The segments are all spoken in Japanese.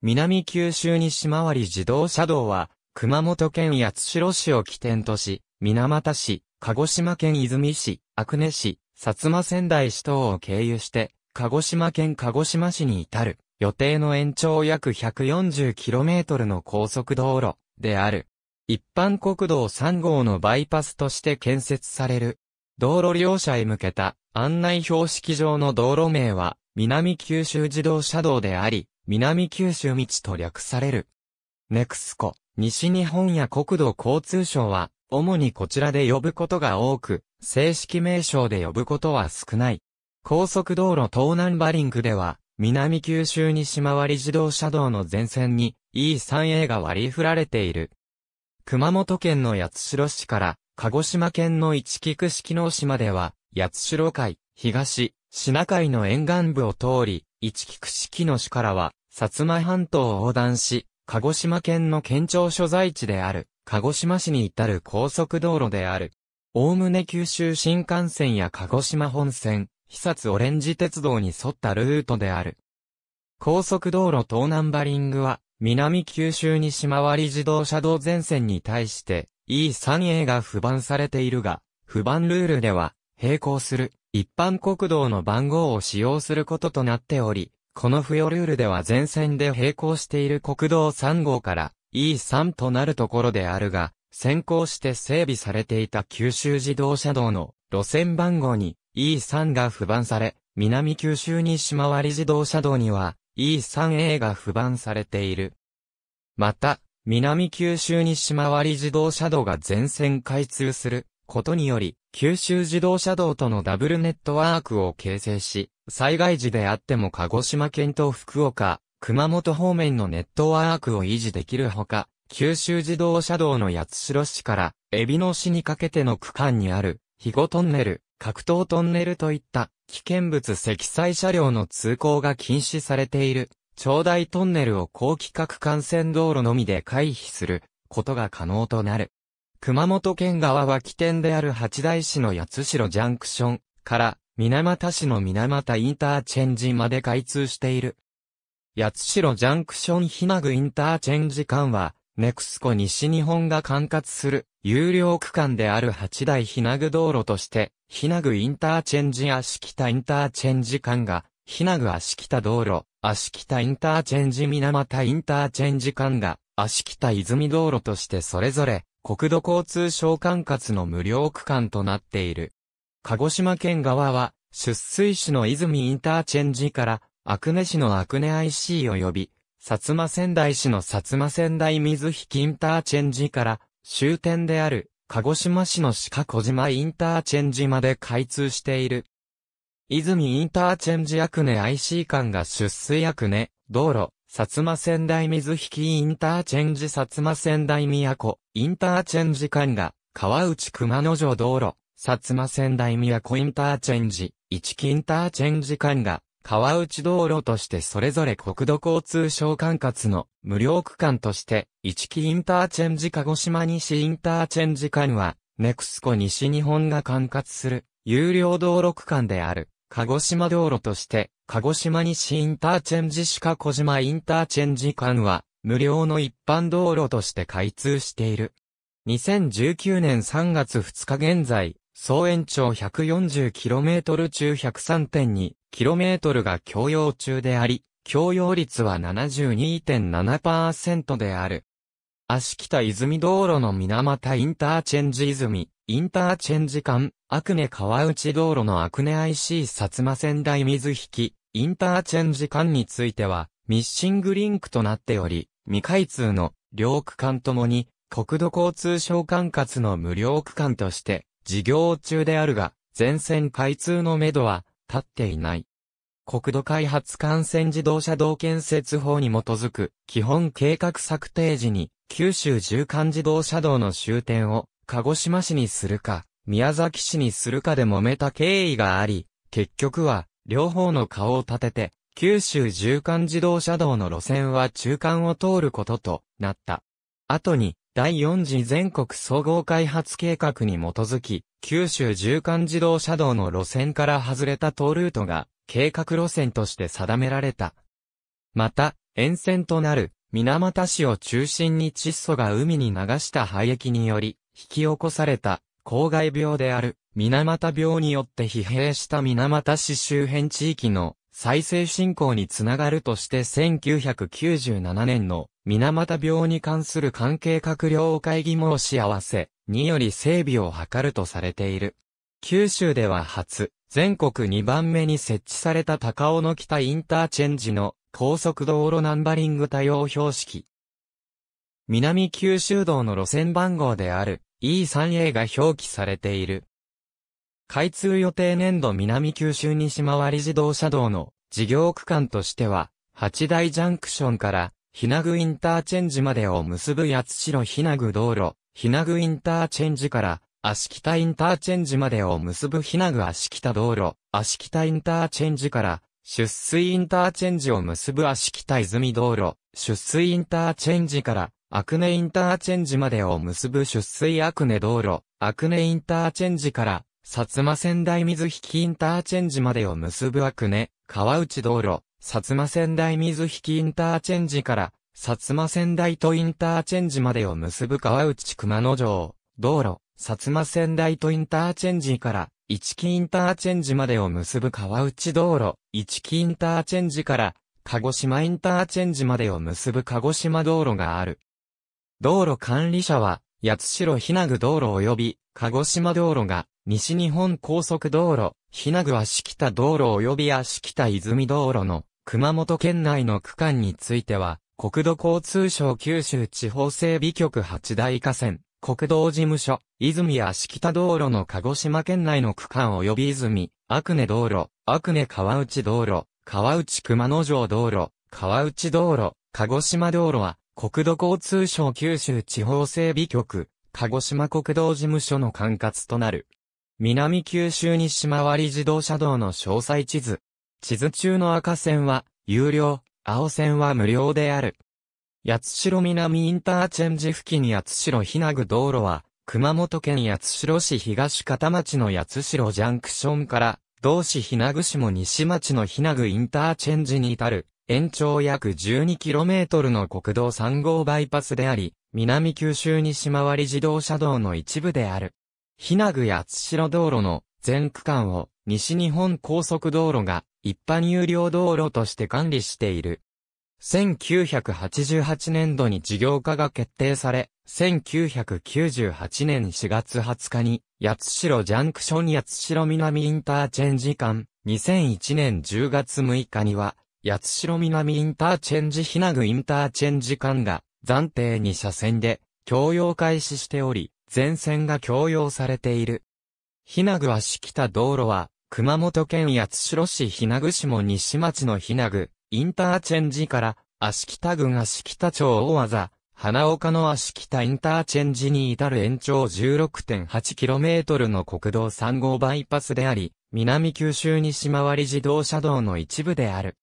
南九州西回り自動車道は、熊本県八代市を起点とし、水俣市、鹿児島県出水市、阿久根市、薩摩仙台市等を経由して、鹿児島県鹿児島市に至る、予定の延長約 140km の高速道路である。一般国道3号のバイパスとして建設される。道路両者へ向けた案内標識上の道路名は、南九州自動車道であり、南九州道と略される。ネクスコ、西日本や国土交通省は、主にこちらで呼ぶことが多く、正式名称で呼ぶことは少ない。高速道路東南バリンクでは、南九州西回り自動車道の前線に E3A が割り振られている。熊本県の八代市から鹿児島県の一菊式の市までは、八代海、東、品海の沿岸部を通り、一菊式の市からは、薩摩半島を横断し、鹿児島県の県庁所在地である、鹿児島市に至る高速道路である。おおむね九州新幹線や鹿児島本線、肥薩オレンジ鉄道に沿ったルートである。高速道路東南バリングは、南九州西回り自動車道全線に対して、E3A が不番されているが、不番ルールでは、並行する一般国道の番号を使用することとなっており、この付与ルールでは前線で並行している国道3号から E3 となるところであるが、先行して整備されていた九州自動車道の路線番号に E3 が不番され、南九州西回り自動車道には E3A が不番されている。また、南九州西回り自動車道が全線開通することにより、九州自動車道とのダブルネットワークを形成し、災害時であっても鹿児島県と福岡、熊本方面のネットワークを維持できるほか、九州自動車道の八代市から、海老野市にかけての区間にある、肥後トンネル、格闘トンネルといった危険物積載車両の通行が禁止されている、長大トンネルを高規格幹線道路のみで回避することが可能となる。熊本県側は起点である八大市の八代ジャンクションから水俣市の水俣インターチェンジまで開通している。八代ジャンクションひなぐインターチェンジ間は、ネクスコ西日本が管轄する有料区間である八大ひなぐ道路として、ひなぐインターチェンジ足北インターチェンジ間が、ひなぐ足北道路、足北インターチェンジ水俣インターチェンジ間が、足北泉道路としてそれぞれ国土交通省管轄の無料区間となっている。鹿児島県側は、出水市の泉インターチェンジから、阿久根市の阿久根 IC 及び、薩摩仙台市の薩摩仙台水引インターチェンジから、終点である、鹿児島市の鹿小島インターチェンジまで開通している。泉インターチェンジ阿久根 IC 間が出水阿久根、道路、薩摩仙台水引インターチェンジ薩摩仙台都、インターチェンジ間が、川内熊野城道路、薩摩仙台都インターチェンジ、一木インターチェンジ間が、川内道路としてそれぞれ国土交通省管轄の無料区間として、一木インターチェンジ鹿児島西インターチェンジ間は、ネクスコ西日本が管轄する有料道路区間である。鹿児島道路として、鹿児島西インターチェンジ鹿児島インターチェンジ間は、無料の一般道路として開通している。2019年3月2日現在、総延長 140km 中 103.2km が共用中であり、共用率は72.7%である。足北泉道路の水俣インターチェンジ泉、インターチェンジ間、アクネ川内道路のアクネ IC 薩摩仙台水引、インターチェンジ間については、ミッシングリンクとなっており、未開通の両区間ともに、国土交通省管轄の無料区間として、事業中であるが、全線開通のめどは、立っていない。国土開発幹線自動車道建設法に基づく基本計画策定時に九州縦貫自動車道の終点を鹿児島市にするか宮崎市にするかで揉めた経緯があり、結局は、両方の顔を立てて、九州縦貫自動車道の路線は中間を通ることとなった。後に、第4次全国総合開発計画に基づき、九州縦貫自動車道の路線から外れたトルートが、計画路線として定められた。また、沿線となる、水俣市を中心に窒素が海に流した廃液により、引き起こされた公害病である、水俣病によって疲弊した水俣市周辺地域の再生振興につながるとして1997年の水俣病に関する関係閣僚会議申し合わせにより整備を図るとされている。九州では初、全国2番目に設置された高尾の北インターチェンジの高速道路ナンバリング多用標識。南九州道の路線番号である E3A が表記されている。開通予定年度南九州西回り自動車道の事業区間としては、八大ジャンクションから、ひなぐインターチェンジまでを結ぶ八代ひなぐ道路、ひなぐインターチェンジから、足北インターチェンジまでを結ぶひなぐ足北道路、足北インターチェンジから、出水インターチェンジを結ぶ足北泉道路、出水インターチェンジから、アクネインターチェンジまでを結ぶ出水アクネ道路、アクネインターチェンジから、薩摩仙台水引インターチェンジまでを結ぶアクネ、川内道路、薩摩仙台水引インターチェンジから、薩摩仙台とインターチェンジまでを結ぶ川内熊野城、道路、薩摩仙台とインターチェンジから、一木インターチェンジまでを結ぶ川内道路、一木インターチェンジから、鹿児島インターチェンジまでを結ぶ鹿児島道路がある。道路管理者は、八代ひなぐ道路及び、鹿児島道路が、西日本高速道路、ひなぐ足北道路及び足北泉道路の、熊本県内の区間については、国土交通省九州地方整備局八大河川、国道事務所、泉足北道路の鹿児島県内の区間及び泉、阿久根道路、阿久根川内道路、川内熊野城道路、川内道路、鹿児島道路は、国土交通省九州地方整備局、鹿児島国道事務所の管轄となる。南九州西回り自動車道の詳細地図。地図中の赤線は、有料、青線は無料である。八代南インターチェンジ付近に八代ひなぐ道路は、熊本県八代市東片町の八代ジャンクションから、同市ひなぐ市も西町のひなぐインターチェンジに至る、延長約 12km の国道3号バイパスであり、南九州西回り自動車道の一部である。ひなぐ八代道路の全区間を西日本高速道路が一般有料道路として管理している。1988年度に事業化が決定され、1998年4月20日に、八代ジャンクション八代南インターチェンジ間、2001年10月6日には、八代南インターチェンジひなぐインターチェンジ間が、暫定に車線で、共用開始しており、全線が共用されている。ひなぐ足北道路は、熊本県八代市ひなぐ市も西町のひなぐ、インターチェンジから、足北郡足北町大技、花岡の足北インターチェンジに至る延長 16.8km の国道3号バイパスであり、南九州西回り自動車道の一部である。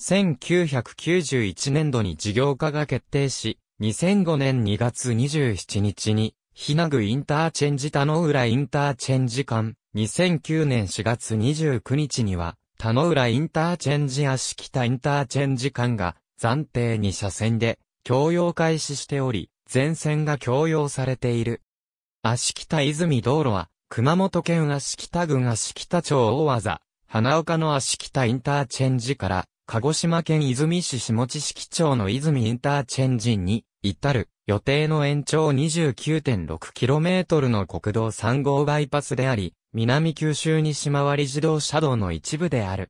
1991年度に事業化が決定し、2005年2月27日に、ひなぐインターチェンジ田野浦インターチェンジ間、2009年4月29日には、田野浦インターチェンジ足北インターチェンジ間が、暫定2車線で、共用開始しており、全線が共用されている。足北泉道路は、熊本県足北郡足北町大技、花岡の足北インターチェンジから、鹿児島県泉市下地敷町の泉インターチェンジに、至る、予定の延長 29.6km の国道3号バイパスであり、南九州西回り自動車道の一部である。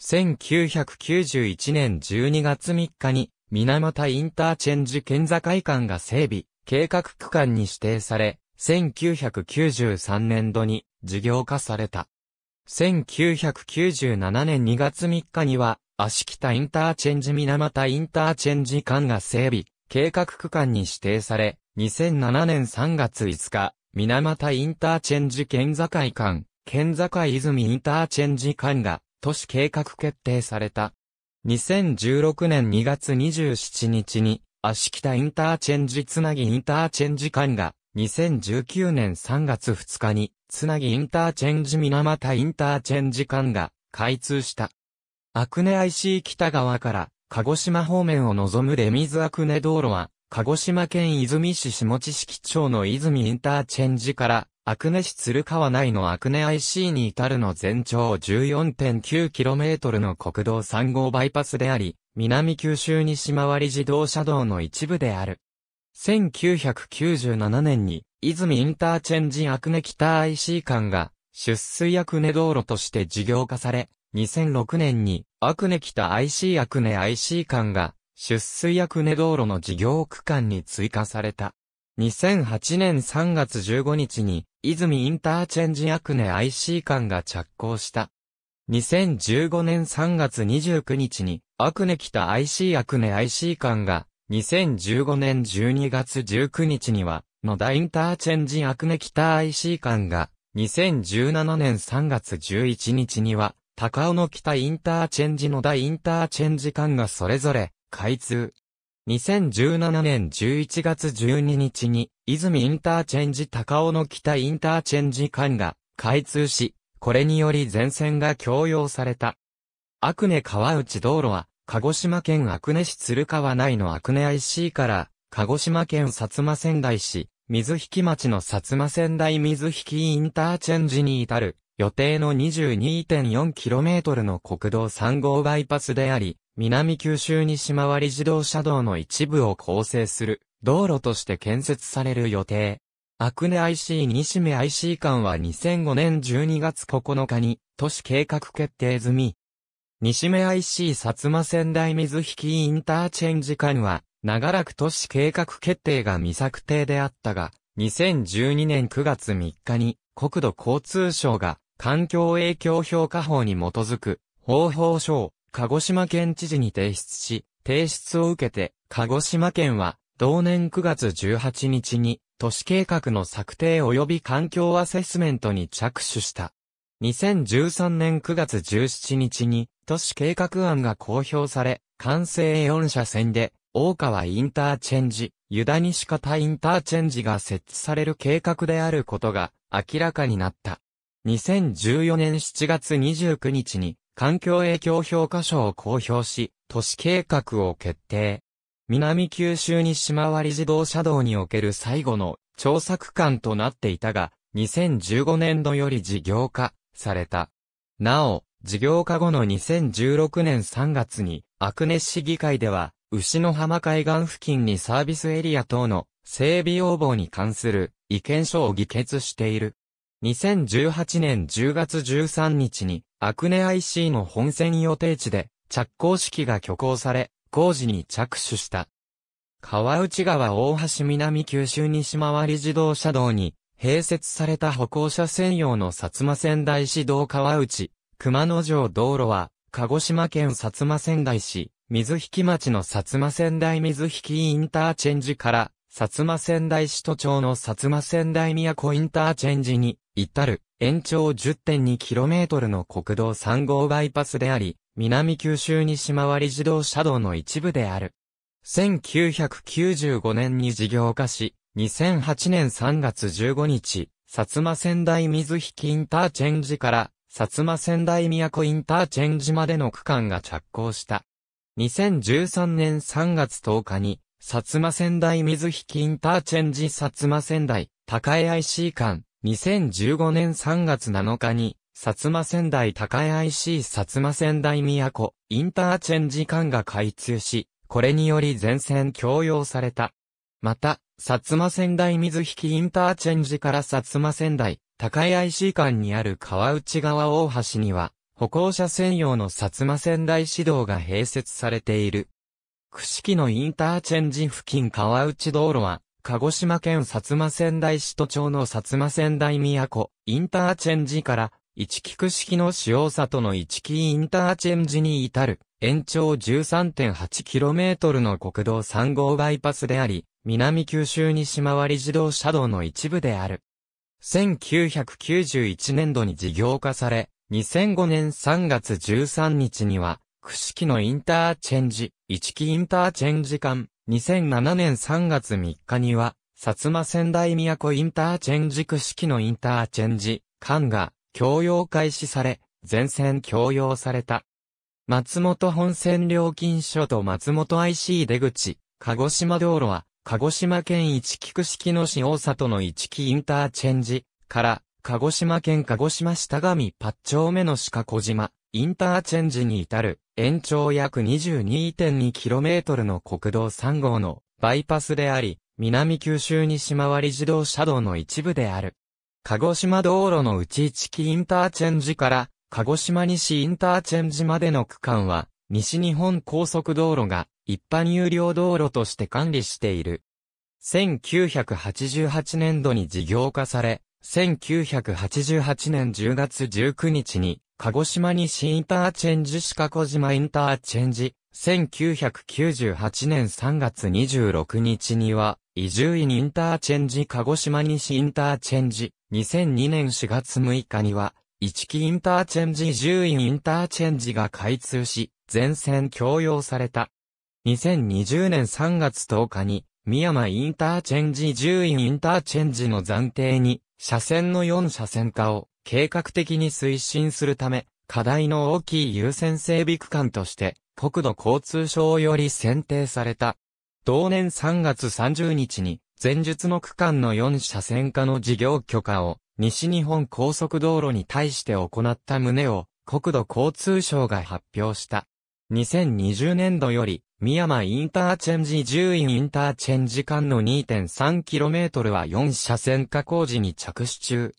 1991年12月3日に、水俣インターチェンジ県境間が整備、計画区間に指定され、1993年度に事業化された。1997年2月3日には、足北インターチェンジ水俣インターチェンジ間が整備、計画区間に指定され、2007年3月5日、水俣インターチェンジ県境間、県境泉インターチェンジ間が、都市計画決定された。2016年2月27日に、足北インターチェンジつなぎインターチェンジ間が、2019年3月2日に、つなぎインターチェンジ水俣インターチェンジ間が、開通した。阿久根 IC 北側から鹿児島方面を望む出水阿久根道路は、鹿児島県泉市下地敷町の泉インターチェンジから、阿久根市鶴川内の阿久根 IC に至るの全長 14.9km の国道3号バイパスであり、南九州西回り自動車道の一部である。1997年に、泉インターチェンジアクネ北 IC 間が、出水アクネ道路として事業化され、2006年に、アクネ北 IC アクネ IC 間が、出水アクネ道路の事業区間に追加された。2008年3月15日に、泉インターチェンジアクネ IC 間が着工した。2015年3月29日に、アクネ北 IC アクネ IC 間が、2015年12月19日には、野田インターチェンジアクネ北 IC 間が、2017年3月11日には、高尾の北インターチェンジの大インターチェンジ間がそれぞれ、開通。2017年11月12日に、泉インターチェンジ高尾の北インターチェンジ間が開通し、これにより全線が供用された。アクネ川内道路は、鹿児島県アクネ市鶴川内のアクネ IC から、鹿児島県薩摩仙台市、水引町の薩摩仙台水引インターチェンジに至る予定の 22.4km の国道3号バイパスであり、南九州西回り自動車道の一部を構成する道路として建設される予定。アクネ IC 西目 IC 間は2005年12月9日に都市計画決定済み。西目 IC 薩摩仙台水引インターチェンジ間は長らく都市計画決定が未策定であったが、2012年9月3日に国土交通省が環境影響評価法に基づく、方法書を、鹿児島県知事に提出し、提出を受けて、鹿児島県は、同年9月18日に、都市計画の策定及び環境アセスメントに着手した。2013年9月17日に、都市計画案が公表され、完成4車線で、大川インターチェンジ、湯田西方インターチェンジが設置される計画であることが明らかになった。2014年7月29日に環境影響評価書を公表し、都市計画を決定。南九州西回り自動車道における最後の調査区間となっていたが、2015年度より事業化された。なお、事業化後の2016年3月に、アクネ市議会では、牛の浜海岸付近にサービスエリア等の整備要望に関する意見書を議決している。2018年10月13日に、アクネ IC の本線予定地で、着工式が挙行され、工事に着手した。川内川大橋南九州西回り自動車道に、併設された歩行者専用の薩摩仙台市道川内、熊野城道路は、鹿児島県薩摩仙台市、水引町の薩摩仙台水引インターチェンジから、薩摩仙台市都庁の薩摩仙台宮古インターチェンジに、至る、延長 10.2km の国道3号バイパスであり、南九州西回り自動車道の一部である。1995年に事業化し、2008年3月15日、薩摩仙台水引インターチェンジから、薩摩仙台都インターチェンジまでの区間が着工した。2013年3月10日に、薩摩仙台水引インターチェンジ薩摩仙台、高江 IC 間、2015年3月7日に、薩摩仙台高江 IC 薩摩仙台都インターチェンジ間が開通し、これにより全線供用された。また、薩摩仙台水引インターチェンジから薩摩仙台高江 IC 間にある川内川大橋には、歩行者専用の薩摩仙台市道が併設されている。串木のインターチェンジ付近川内道路は、鹿児島県薩摩仙台市都町の薩摩仙台都、インターチェンジから、一菊式の塩里の一木インターチェンジに至る、延長 13.8km の国道3号バイパスであり、南九州西回り自動車道の一部である。1991年度に事業化され、2005年3月13日には、串木のインターチェンジ、一木インターチェンジ間、2007年3月3日には、薩摩仙台都インターチェンジ区式のインターチェンジ、間が、供用開始され、全線供用された。松本本線料金所と松本 IC 出口、鹿児島道路は、鹿児島県一木区式の市大里の一木インターチェンジから、鹿児島県鹿児島下上八丁目の鹿小島、インターチェンジに至る、延長約 22.2km の国道3号のバイパスであり、南九州西回り自動車道の一部である。鹿児島道路の内一木インターチェンジから、鹿児島西インターチェンジまでの区間は、西日本高速道路が一般有料道路として管理している。1988年度に事業化され、1988年10月19日に鹿児島西インターチェンジ鹿児島インターチェンジ、1998年3月26日には、移住院インターチェンジ鹿児島西インターチェンジ、2002年4月6日には、一木インターチェンジ10院インターチェンジが開通し、全線供用された。2020年3月10日に、宮山インターチェンジ10院インターチェンジの暫定に、車線の4車線化を計画的に推進するため、課題の大きい優先整備区間として、国土交通省より選定された。同年3月30日に、前述の区間の4車線化の事業許可を、西日本高速道路に対して行った旨を、国土交通省が発表した。2020年度より、三山インターチェンジ10インターチェンジ間の 2.3km は4車線化工事に着手中。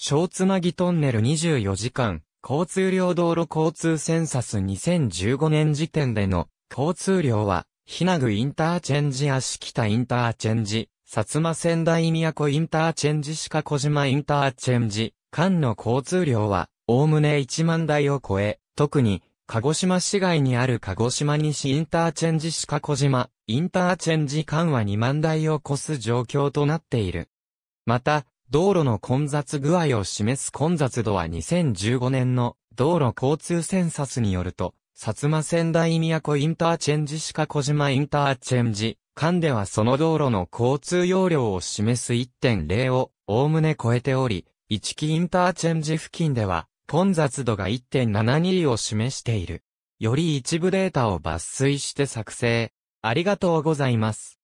小つなぎトンネル24時間、交通量道路交通センサス2015年時点での交通量は、ひなぐインターチェンジ足北インターチェンジ、薩摩仙台都インターチェンジ鹿小島インターチェンジ、間の交通量は、おおむね1万台を超え、特に、鹿児島市外にある鹿児島西インターチェンジ鹿小島、インターチェンジ間は2万台を超す状況となっている。また、道路の混雑具合を示す混雑度は2015年の道路交通センサスによると、薩摩仙台都インターチェンジ鹿小島インターチェンジ、間ではその道路の交通容量を示す1.0を、おおむね超えており、一木インターチェンジ付近では、混雑度が1.72を示している。より一部データを抜粋して作成。ありがとうございます。